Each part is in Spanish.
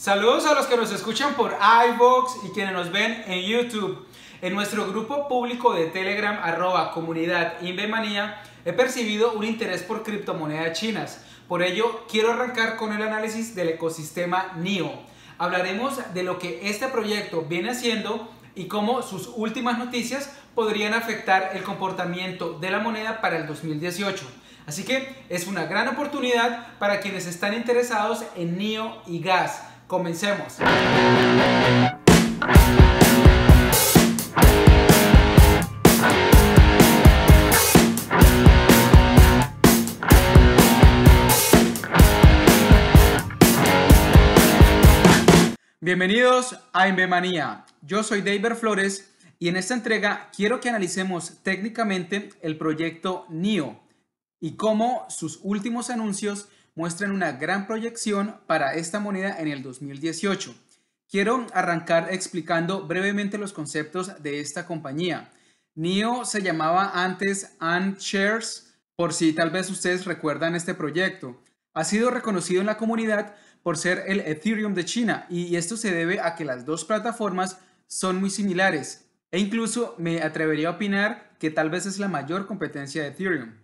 Saludos a los que nos escuchan por iVoox y quienes nos ven en YouTube. En nuestro grupo público de Telegram, arroba comunidad Invemanía, he percibido un interés por criptomonedas chinas. Por ello, quiero arrancar con el análisis del ecosistema NIO. Hablaremos de lo que este proyecto viene haciendo y cómo sus últimas noticias podrían afectar el comportamiento de la moneda para el 2018. Así que es una gran oportunidad para quienes están interesados en NIO y GAS Comencemos. Bienvenidos a Manía. Yo soy David Flores y en esta entrega quiero que analicemos técnicamente el proyecto NIO y cómo sus últimos anuncios muestran una gran proyección para esta moneda en el 2018. Quiero arrancar explicando brevemente los conceptos de esta compañía. NIO se llamaba antes AntShares, por si tal vez ustedes recuerdan este proyecto. Ha sido reconocido en la comunidad por ser el Ethereum de China y esto se debe a que las dos plataformas son muy similares e incluso me atrevería a opinar que tal vez es la mayor competencia de Ethereum.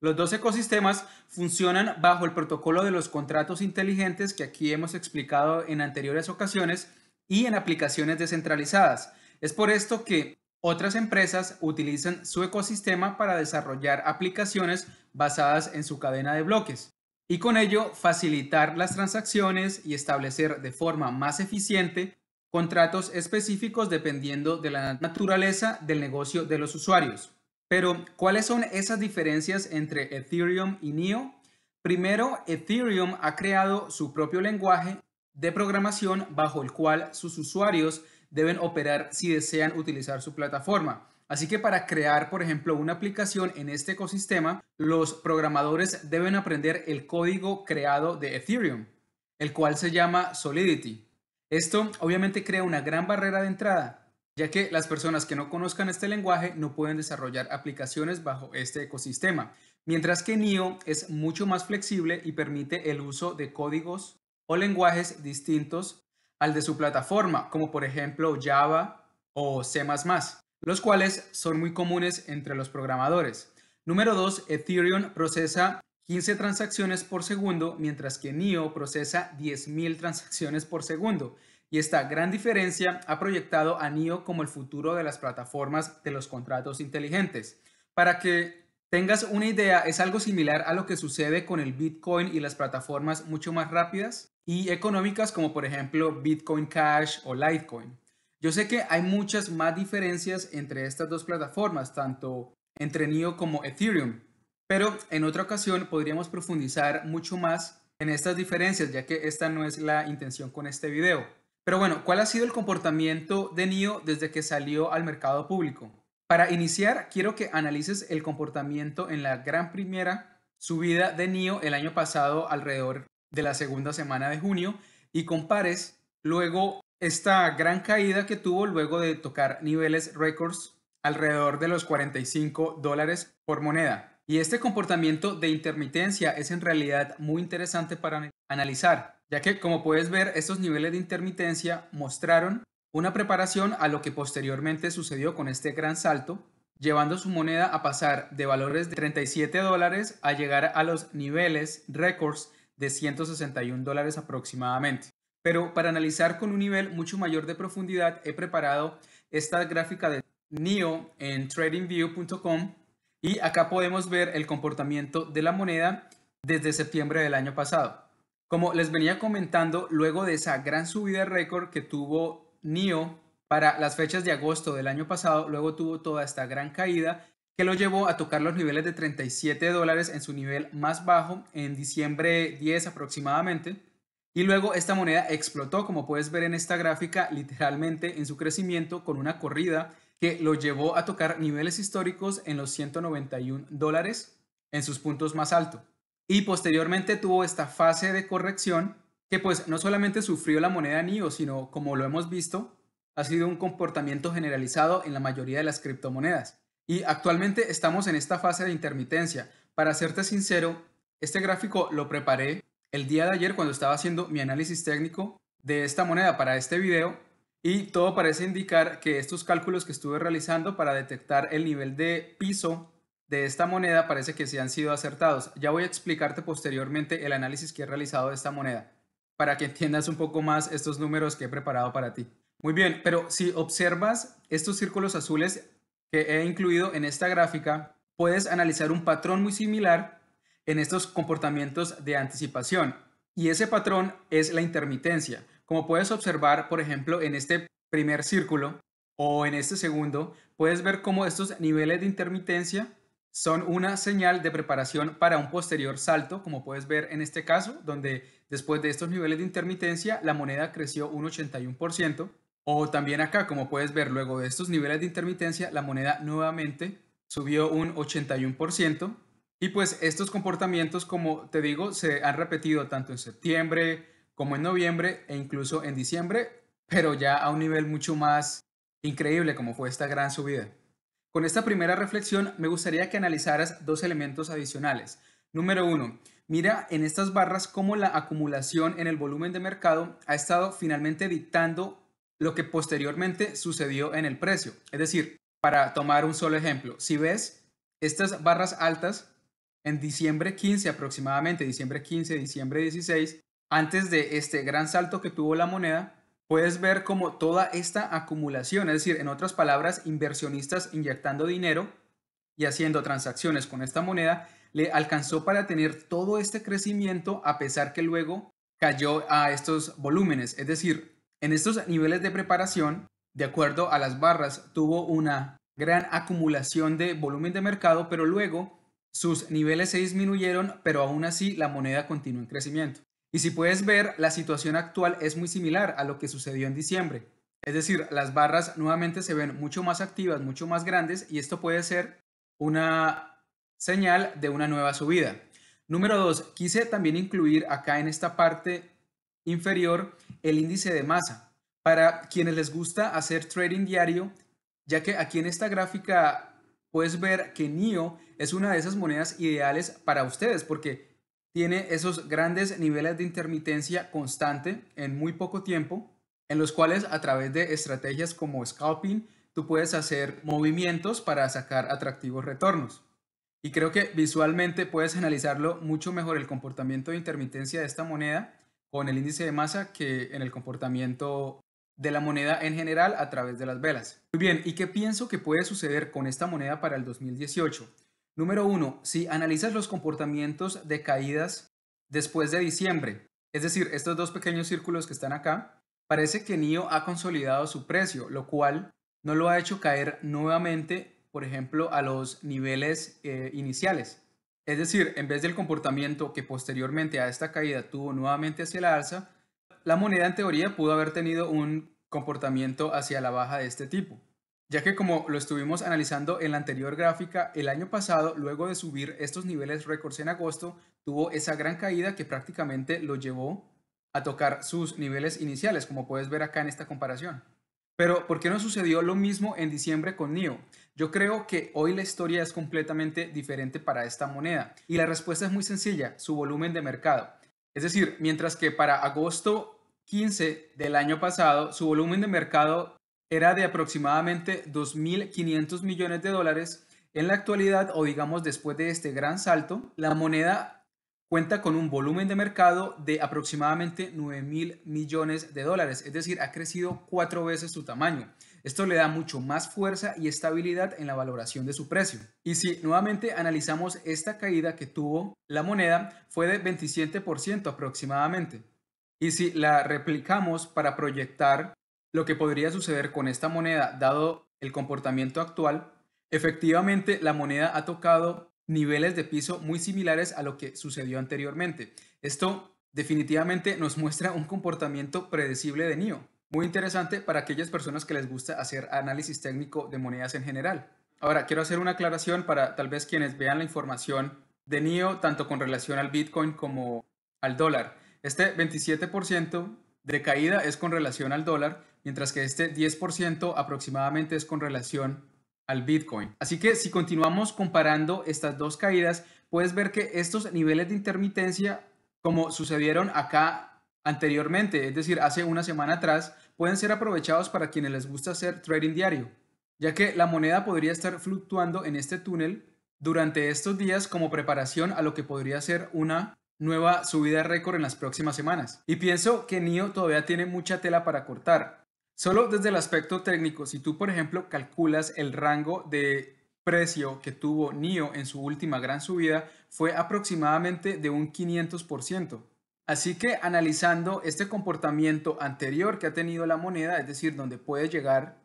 Los dos ecosistemas funcionan bajo el protocolo de los contratos inteligentes que aquí hemos explicado en anteriores ocasiones y en aplicaciones descentralizadas. Es por esto que otras empresas utilizan su ecosistema para desarrollar aplicaciones basadas en su cadena de bloques y con ello facilitar las transacciones y establecer de forma más eficiente contratos específicos dependiendo de la naturaleza del negocio de los usuarios. Pero, ¿cuáles son esas diferencias entre Ethereum y NEO? Primero, Ethereum ha creado su propio lenguaje de programación bajo el cual sus usuarios deben operar si desean utilizar su plataforma. Así que para crear, por ejemplo, una aplicación en este ecosistema, los programadores deben aprender el código creado de Ethereum, el cual se llama Solidity. Esto obviamente crea una gran barrera de entrada, ya que las personas que no conozcan este lenguaje no pueden desarrollar aplicaciones bajo este ecosistema, mientras que NIO es mucho más flexible y permite el uso de códigos o lenguajes distintos al de su plataforma, como por ejemplo Java o C++, los cuales son muy comunes entre los programadores. Número 2, Ethereum procesa 15 transacciones por segundo, mientras que NIO procesa 10.000 transacciones por segundo y esta gran diferencia ha proyectado a NIO como el futuro de las plataformas de los contratos inteligentes. Para que tengas una idea, es algo similar a lo que sucede con el Bitcoin y las plataformas mucho más rápidas y económicas como por ejemplo Bitcoin Cash o Litecoin. Yo sé que hay muchas más diferencias entre estas dos plataformas, tanto entre NIO como Ethereum, pero en otra ocasión podríamos profundizar mucho más en estas diferencias, ya que esta no es la intención con este video. Pero bueno, ¿cuál ha sido el comportamiento de NIO desde que salió al mercado público? Para iniciar, quiero que analices el comportamiento en la gran primera subida de NIO el año pasado alrededor de la segunda semana de junio y compares luego esta gran caída que tuvo luego de tocar niveles récords alrededor de los 45 dólares por moneda. Y este comportamiento de intermitencia es en realidad muy interesante para analizar, ya que como puedes ver estos niveles de intermitencia mostraron una preparación a lo que posteriormente sucedió con este gran salto, llevando su moneda a pasar de valores de 37 dólares a llegar a los niveles récords de 161 dólares aproximadamente. Pero para analizar con un nivel mucho mayor de profundidad he preparado esta gráfica de NEO en tradingview.com y acá podemos ver el comportamiento de la moneda desde septiembre del año pasado. Como les venía comentando, luego de esa gran subida de récord que tuvo NIO para las fechas de agosto del año pasado, luego tuvo toda esta gran caída que lo llevó a tocar los niveles de 37 dólares en su nivel más bajo en diciembre 10 aproximadamente. Y luego esta moneda explotó, como puedes ver en esta gráfica, literalmente en su crecimiento con una corrida que lo llevó a tocar niveles históricos en los 191 dólares en sus puntos más altos. Y posteriormente tuvo esta fase de corrección que pues no solamente sufrió la moneda NIO, sino como lo hemos visto, ha sido un comportamiento generalizado en la mayoría de las criptomonedas. Y actualmente estamos en esta fase de intermitencia. Para serte sincero, este gráfico lo preparé el día de ayer cuando estaba haciendo mi análisis técnico de esta moneda para este video y todo parece indicar que estos cálculos que estuve realizando para detectar el nivel de piso de esta moneda parece que se han sido acertados. Ya voy a explicarte posteriormente el análisis que he realizado de esta moneda para que entiendas un poco más estos números que he preparado para ti. Muy bien, pero si observas estos círculos azules que he incluido en esta gráfica, puedes analizar un patrón muy similar en estos comportamientos de anticipación. Y ese patrón es la intermitencia. Como puedes observar, por ejemplo, en este primer círculo o en este segundo, puedes ver cómo estos niveles de intermitencia son una señal de preparación para un posterior salto, como puedes ver en este caso, donde después de estos niveles de intermitencia la moneda creció un 81%, o también acá, como puedes ver, luego de estos niveles de intermitencia la moneda nuevamente subió un 81%, y pues estos comportamientos, como te digo, se han repetido tanto en septiembre como en noviembre e incluso en diciembre, pero ya a un nivel mucho más increíble como fue esta gran subida. Con esta primera reflexión me gustaría que analizaras dos elementos adicionales. Número uno, mira en estas barras cómo la acumulación en el volumen de mercado ha estado finalmente dictando lo que posteriormente sucedió en el precio. Es decir, para tomar un solo ejemplo, si ves estas barras altas en diciembre 15 aproximadamente, diciembre 15, diciembre 16, antes de este gran salto que tuvo la moneda, puedes ver como toda esta acumulación, es decir, en otras palabras, inversionistas inyectando dinero y haciendo transacciones con esta moneda, le alcanzó para tener todo este crecimiento a pesar que luego cayó a estos volúmenes. Es decir, en estos niveles de preparación, de acuerdo a las barras, tuvo una gran acumulación de volumen de mercado, pero luego sus niveles se disminuyeron, pero aún así la moneda continuó en crecimiento. Y si puedes ver, la situación actual es muy similar a lo que sucedió en diciembre. Es decir, las barras nuevamente se ven mucho más activas, mucho más grandes y esto puede ser una señal de una nueva subida. Número dos, quise también incluir acá en esta parte inferior el índice de masa. Para quienes les gusta hacer trading diario, ya que aquí en esta gráfica puedes ver que NIO es una de esas monedas ideales para ustedes porque tiene esos grandes niveles de intermitencia constante en muy poco tiempo, en los cuales a través de estrategias como scalping, tú puedes hacer movimientos para sacar atractivos retornos. Y creo que visualmente puedes analizarlo mucho mejor el comportamiento de intermitencia de esta moneda con el índice de masa que en el comportamiento de la moneda en general a través de las velas. Muy bien, ¿y qué pienso que puede suceder con esta moneda para el 2018? Número uno, si analizas los comportamientos de caídas después de diciembre, es decir, estos dos pequeños círculos que están acá, parece que NIO ha consolidado su precio, lo cual no lo ha hecho caer nuevamente, por ejemplo, a los niveles eh, iniciales. Es decir, en vez del comportamiento que posteriormente a esta caída tuvo nuevamente hacia la alza, la moneda en teoría pudo haber tenido un comportamiento hacia la baja de este tipo ya que como lo estuvimos analizando en la anterior gráfica, el año pasado, luego de subir estos niveles récords en agosto, tuvo esa gran caída que prácticamente lo llevó a tocar sus niveles iniciales, como puedes ver acá en esta comparación. Pero, ¿por qué no sucedió lo mismo en diciembre con NIO? Yo creo que hoy la historia es completamente diferente para esta moneda y la respuesta es muy sencilla, su volumen de mercado. Es decir, mientras que para agosto 15 del año pasado su volumen de mercado era de aproximadamente 2.500 millones de dólares, en la actualidad, o digamos después de este gran salto, la moneda cuenta con un volumen de mercado de aproximadamente 9 millones de dólares, es decir, ha crecido cuatro veces su tamaño. Esto le da mucho más fuerza y estabilidad en la valoración de su precio. Y si nuevamente analizamos esta caída que tuvo la moneda, fue de 27% aproximadamente. Y si la replicamos para proyectar lo que podría suceder con esta moneda dado el comportamiento actual, efectivamente la moneda ha tocado niveles de piso muy similares a lo que sucedió anteriormente. Esto definitivamente nos muestra un comportamiento predecible de NIO, muy interesante para aquellas personas que les gusta hacer análisis técnico de monedas en general. Ahora, quiero hacer una aclaración para tal vez quienes vean la información de NIO, tanto con relación al Bitcoin como al dólar. Este 27% de caída es con relación al dólar mientras que este 10% aproximadamente es con relación al Bitcoin. Así que si continuamos comparando estas dos caídas, puedes ver que estos niveles de intermitencia, como sucedieron acá anteriormente, es decir, hace una semana atrás, pueden ser aprovechados para quienes les gusta hacer trading diario, ya que la moneda podría estar fluctuando en este túnel durante estos días como preparación a lo que podría ser una nueva subida récord en las próximas semanas. Y pienso que NIO todavía tiene mucha tela para cortar. Solo desde el aspecto técnico, si tú, por ejemplo, calculas el rango de precio que tuvo NIO en su última gran subida, fue aproximadamente de un 500%. Así que analizando este comportamiento anterior que ha tenido la moneda, es decir, donde puede llegar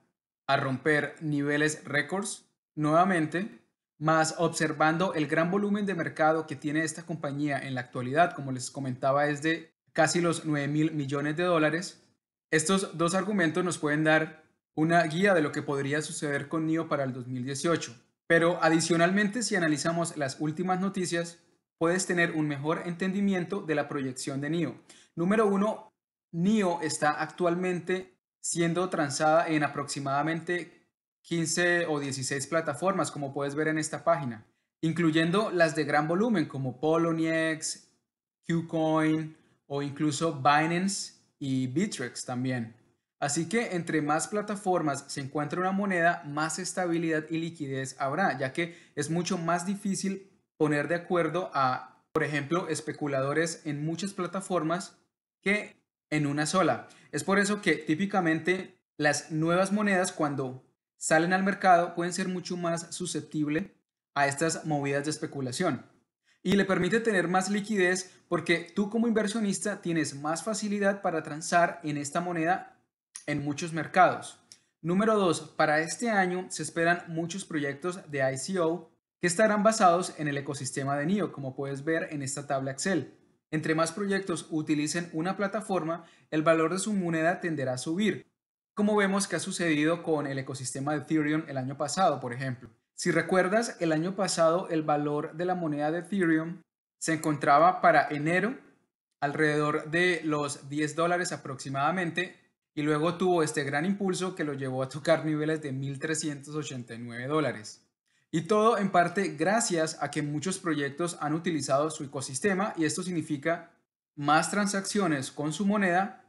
a romper niveles récords nuevamente, más observando el gran volumen de mercado que tiene esta compañía en la actualidad, como les comentaba, es de casi los 9 mil millones de dólares, estos dos argumentos nos pueden dar una guía de lo que podría suceder con NIO para el 2018, pero adicionalmente si analizamos las últimas noticias, puedes tener un mejor entendimiento de la proyección de NIO. Número uno, NIO está actualmente siendo transada en aproximadamente 15 o 16 plataformas, como puedes ver en esta página, incluyendo las de gran volumen como Poloniex, Qcoin o incluso Binance y Bittrex también. Así que entre más plataformas se encuentra una moneda, más estabilidad y liquidez habrá, ya que es mucho más difícil poner de acuerdo a, por ejemplo, especuladores en muchas plataformas que en una sola. Es por eso que típicamente las nuevas monedas cuando salen al mercado pueden ser mucho más susceptibles a estas movidas de especulación y le permite tener más liquidez porque tú como inversionista tienes más facilidad para transar en esta moneda en muchos mercados. Número 2. Para este año se esperan muchos proyectos de ICO que estarán basados en el ecosistema de NIO, como puedes ver en esta tabla Excel. Entre más proyectos utilicen una plataforma, el valor de su moneda tenderá a subir, como vemos que ha sucedido con el ecosistema de Ethereum el año pasado, por ejemplo. Si recuerdas, el año pasado el valor de la moneda de Ethereum se encontraba para enero alrededor de los 10 dólares aproximadamente y luego tuvo este gran impulso que lo llevó a tocar niveles de 1.389 dólares. Y todo en parte gracias a que muchos proyectos han utilizado su ecosistema y esto significa más transacciones con su moneda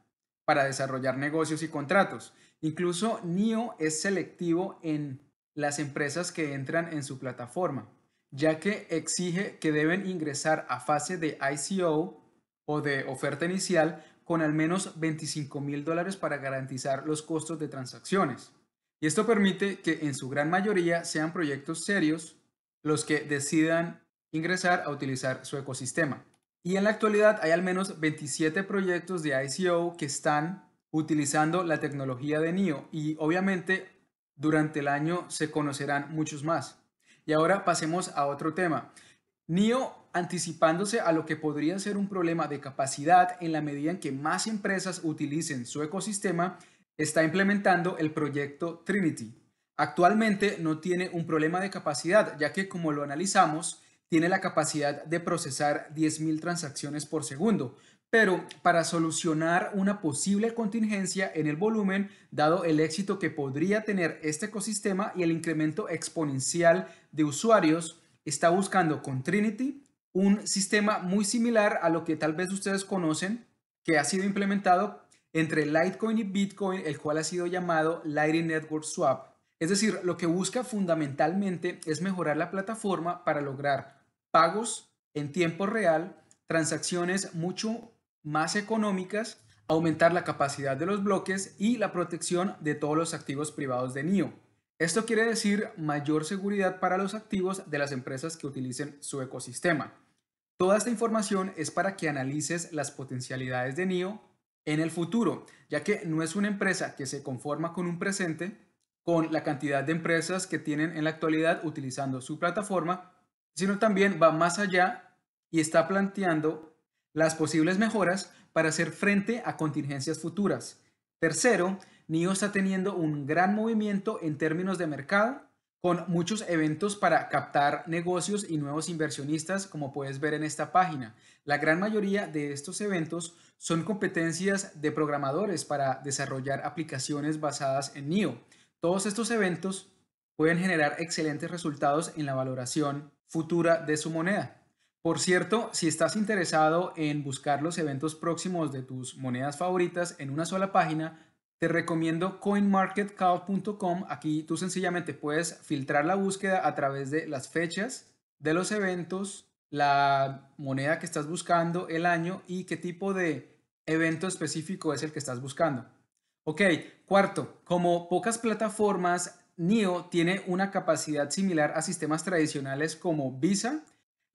para desarrollar negocios y contratos. Incluso NIO es selectivo en las empresas que entran en su plataforma, ya que exige que deben ingresar a fase de ICO o de oferta inicial con al menos 25 mil dólares para garantizar los costos de transacciones. Y esto permite que en su gran mayoría sean proyectos serios los que decidan ingresar a utilizar su ecosistema. Y en la actualidad hay al menos 27 proyectos de ICO que están utilizando la tecnología de NIO y obviamente durante el año se conocerán muchos más. Y ahora pasemos a otro tema. NIO anticipándose a lo que podría ser un problema de capacidad en la medida en que más empresas utilicen su ecosistema, está implementando el proyecto Trinity. Actualmente no tiene un problema de capacidad, ya que como lo analizamos, tiene la capacidad de procesar 10.000 transacciones por segundo, pero para solucionar una posible contingencia en el volumen, dado el éxito que podría tener este ecosistema y el incremento exponencial de usuarios, está buscando con Trinity un sistema muy similar a lo que tal vez ustedes conocen, que ha sido implementado entre Litecoin y Bitcoin, el cual ha sido llamado Lightning Network Swap. Es decir, lo que busca fundamentalmente es mejorar la plataforma para lograr pagos en tiempo real, transacciones mucho más económicas, aumentar la capacidad de los bloques y la protección de todos los activos privados de NIO. Esto quiere decir mayor seguridad para los activos de las empresas que utilicen su ecosistema. Toda esta información es para que analices las potencialidades de NIO en el futuro, ya que no es una empresa que se conforma con un presente, con la cantidad de empresas que tienen en la actualidad utilizando su plataforma, sino también va más allá y está planteando las posibles mejoras para hacer frente a contingencias futuras. Tercero, NIO está teniendo un gran movimiento en términos de mercado, con muchos eventos para captar negocios y nuevos inversionistas, como puedes ver en esta página. La gran mayoría de estos eventos son competencias de programadores para desarrollar aplicaciones basadas en NIO. Todos estos eventos pueden generar excelentes resultados en la valoración futura de su moneda. Por cierto, si estás interesado en buscar los eventos próximos de tus monedas favoritas en una sola página, te recomiendo coinmarketcow.com. Aquí tú sencillamente puedes filtrar la búsqueda a través de las fechas de los eventos, la moneda que estás buscando, el año y qué tipo de evento específico es el que estás buscando. Ok, cuarto, como pocas plataformas, NIO tiene una capacidad similar a sistemas tradicionales como Visa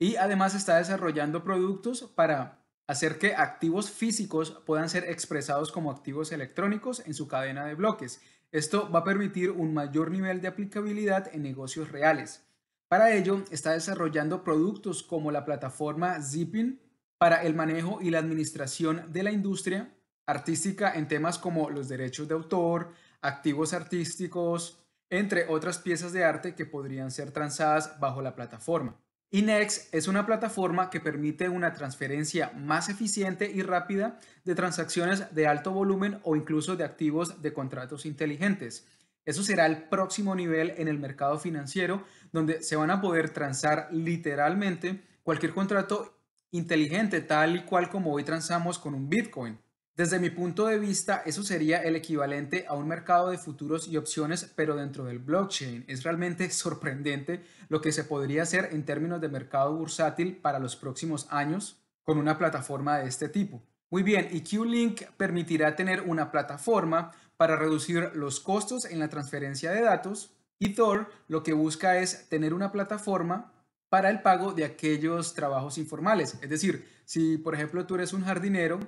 y además está desarrollando productos para hacer que activos físicos puedan ser expresados como activos electrónicos en su cadena de bloques. Esto va a permitir un mayor nivel de aplicabilidad en negocios reales. Para ello, está desarrollando productos como la plataforma Zipping para el manejo y la administración de la industria artística en temas como los derechos de autor, activos artísticos, entre otras piezas de arte que podrían ser transadas bajo la plataforma. Inex es una plataforma que permite una transferencia más eficiente y rápida de transacciones de alto volumen o incluso de activos de contratos inteligentes. Eso será el próximo nivel en el mercado financiero donde se van a poder transar literalmente cualquier contrato inteligente tal y cual como hoy transamos con un Bitcoin. Desde mi punto de vista, eso sería el equivalente a un mercado de futuros y opciones, pero dentro del blockchain. Es realmente sorprendente lo que se podría hacer en términos de mercado bursátil para los próximos años con una plataforma de este tipo. Muy bien, y Qlink link permitirá tener una plataforma para reducir los costos en la transferencia de datos y Thor lo que busca es tener una plataforma para el pago de aquellos trabajos informales. Es decir, si por ejemplo tú eres un jardinero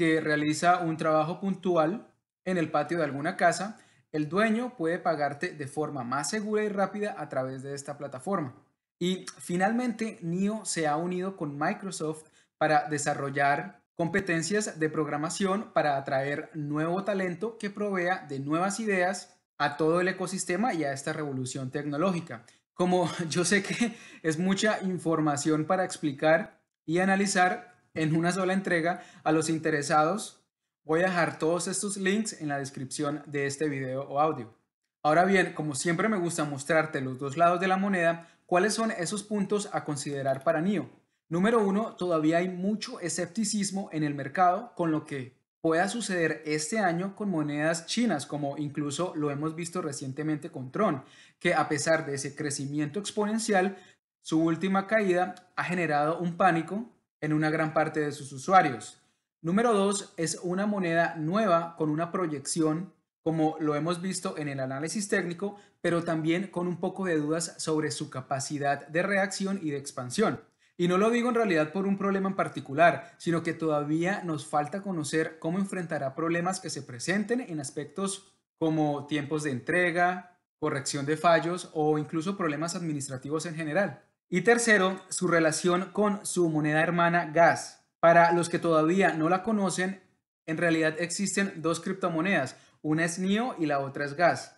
que realiza un trabajo puntual en el patio de alguna casa, el dueño puede pagarte de forma más segura y rápida a través de esta plataforma. Y finalmente, NIO se ha unido con Microsoft para desarrollar competencias de programación para atraer nuevo talento que provea de nuevas ideas a todo el ecosistema y a esta revolución tecnológica. Como yo sé que es mucha información para explicar y analizar, en una sola entrega a los interesados, voy a dejar todos estos links en la descripción de este video o audio. Ahora bien, como siempre me gusta mostrarte los dos lados de la moneda, ¿cuáles son esos puntos a considerar para NIO? Número uno, todavía hay mucho escepticismo en el mercado con lo que pueda suceder este año con monedas chinas, como incluso lo hemos visto recientemente con Tron, que a pesar de ese crecimiento exponencial, su última caída ha generado un pánico en una gran parte de sus usuarios. Número dos, es una moneda nueva con una proyección, como lo hemos visto en el análisis técnico, pero también con un poco de dudas sobre su capacidad de reacción y de expansión. Y no lo digo en realidad por un problema en particular, sino que todavía nos falta conocer cómo enfrentará problemas que se presenten en aspectos como tiempos de entrega, corrección de fallos o incluso problemas administrativos en general. Y tercero, su relación con su moneda hermana gas. Para los que todavía no la conocen, en realidad existen dos criptomonedas. Una es NIO y la otra es gas.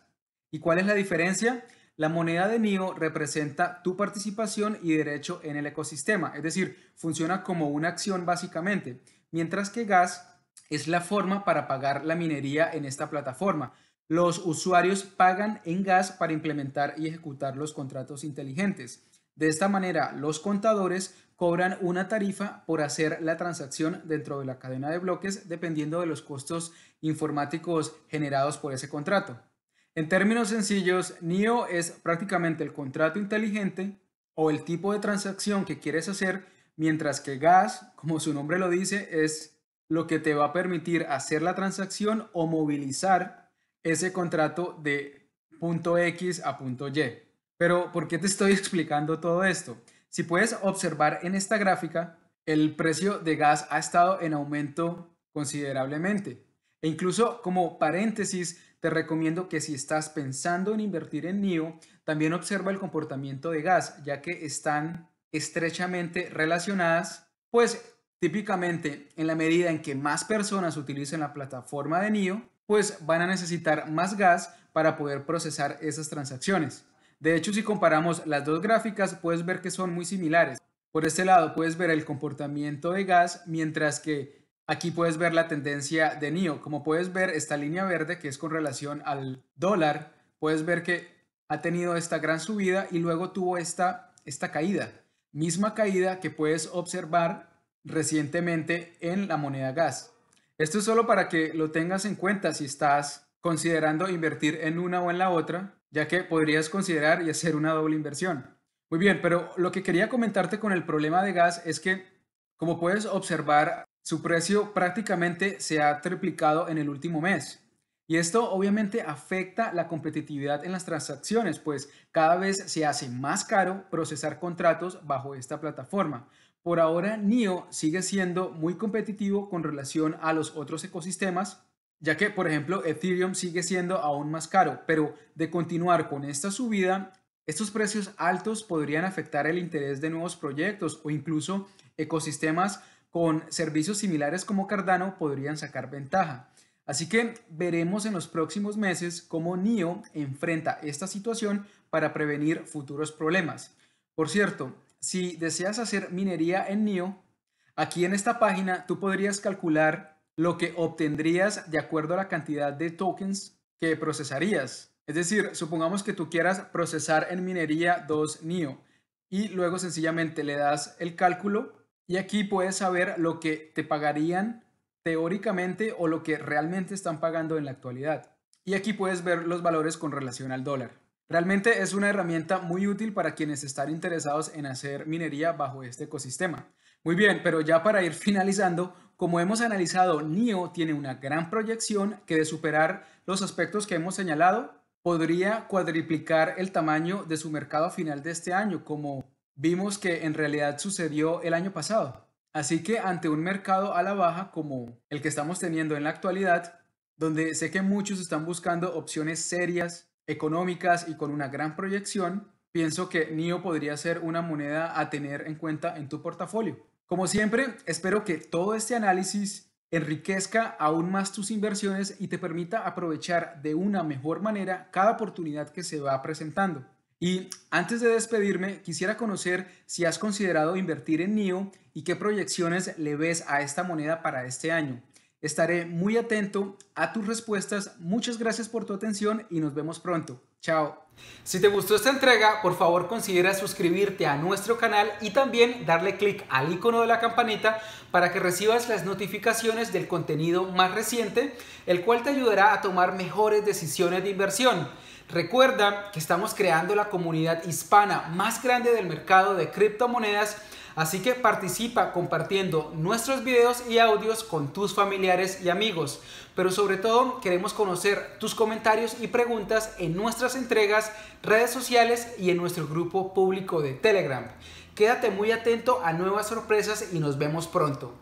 ¿Y cuál es la diferencia? La moneda de NIO representa tu participación y derecho en el ecosistema, es decir, funciona como una acción básicamente, mientras que gas es la forma para pagar la minería en esta plataforma. Los usuarios pagan en gas para implementar y ejecutar los contratos inteligentes. De esta manera, los contadores cobran una tarifa por hacer la transacción dentro de la cadena de bloques dependiendo de los costos informáticos generados por ese contrato. En términos sencillos, NIO es prácticamente el contrato inteligente o el tipo de transacción que quieres hacer, mientras que GAS, como su nombre lo dice, es lo que te va a permitir hacer la transacción o movilizar ese contrato de punto X a punto Y. Pero, ¿por qué te estoy explicando todo esto? Si puedes observar en esta gráfica, el precio de gas ha estado en aumento considerablemente. E incluso como paréntesis, te recomiendo que si estás pensando en invertir en NIO, también observa el comportamiento de gas, ya que están estrechamente relacionadas, pues típicamente en la medida en que más personas utilicen la plataforma de NIO, pues van a necesitar más gas para poder procesar esas transacciones. De hecho, si comparamos las dos gráficas, puedes ver que son muy similares. Por este lado puedes ver el comportamiento de gas, mientras que aquí puedes ver la tendencia de NIO. Como puedes ver, esta línea verde, que es con relación al dólar, puedes ver que ha tenido esta gran subida y luego tuvo esta, esta caída. Misma caída que puedes observar recientemente en la moneda gas. Esto es solo para que lo tengas en cuenta si estás considerando invertir en una o en la otra, ya que podrías considerar y hacer una doble inversión. Muy bien, pero lo que quería comentarte con el problema de gas es que, como puedes observar, su precio prácticamente se ha triplicado en el último mes. Y esto obviamente afecta la competitividad en las transacciones, pues cada vez se hace más caro procesar contratos bajo esta plataforma. Por ahora, NIO sigue siendo muy competitivo con relación a los otros ecosistemas, ya que, por ejemplo, Ethereum sigue siendo aún más caro, pero de continuar con esta subida, estos precios altos podrían afectar el interés de nuevos proyectos o incluso ecosistemas con servicios similares como Cardano podrían sacar ventaja. Así que veremos en los próximos meses cómo NIO enfrenta esta situación para prevenir futuros problemas. Por cierto, si deseas hacer minería en NIO, aquí en esta página tú podrías calcular lo que obtendrías de acuerdo a la cantidad de tokens que procesarías. Es decir, supongamos que tú quieras procesar en minería 2 NIO y luego sencillamente le das el cálculo y aquí puedes saber lo que te pagarían teóricamente o lo que realmente están pagando en la actualidad. Y aquí puedes ver los valores con relación al dólar. Realmente es una herramienta muy útil para quienes están interesados en hacer minería bajo este ecosistema. Muy bien, pero ya para ir finalizando, como hemos analizado, NIO tiene una gran proyección que de superar los aspectos que hemos señalado, podría cuadriplicar el tamaño de su mercado a final de este año, como vimos que en realidad sucedió el año pasado. Así que ante un mercado a la baja como el que estamos teniendo en la actualidad, donde sé que muchos están buscando opciones serias, económicas y con una gran proyección, pienso que NIO podría ser una moneda a tener en cuenta en tu portafolio. Como siempre, espero que todo este análisis enriquezca aún más tus inversiones y te permita aprovechar de una mejor manera cada oportunidad que se va presentando. Y antes de despedirme, quisiera conocer si has considerado invertir en NIO y qué proyecciones le ves a esta moneda para este año. Estaré muy atento a tus respuestas. Muchas gracias por tu atención y nos vemos pronto. Chao. Si te gustó esta entrega, por favor considera suscribirte a nuestro canal y también darle clic al icono de la campanita para que recibas las notificaciones del contenido más reciente, el cual te ayudará a tomar mejores decisiones de inversión. Recuerda que estamos creando la comunidad hispana más grande del mercado de criptomonedas Así que participa compartiendo nuestros videos y audios con tus familiares y amigos. Pero sobre todo queremos conocer tus comentarios y preguntas en nuestras entregas, redes sociales y en nuestro grupo público de Telegram. Quédate muy atento a nuevas sorpresas y nos vemos pronto.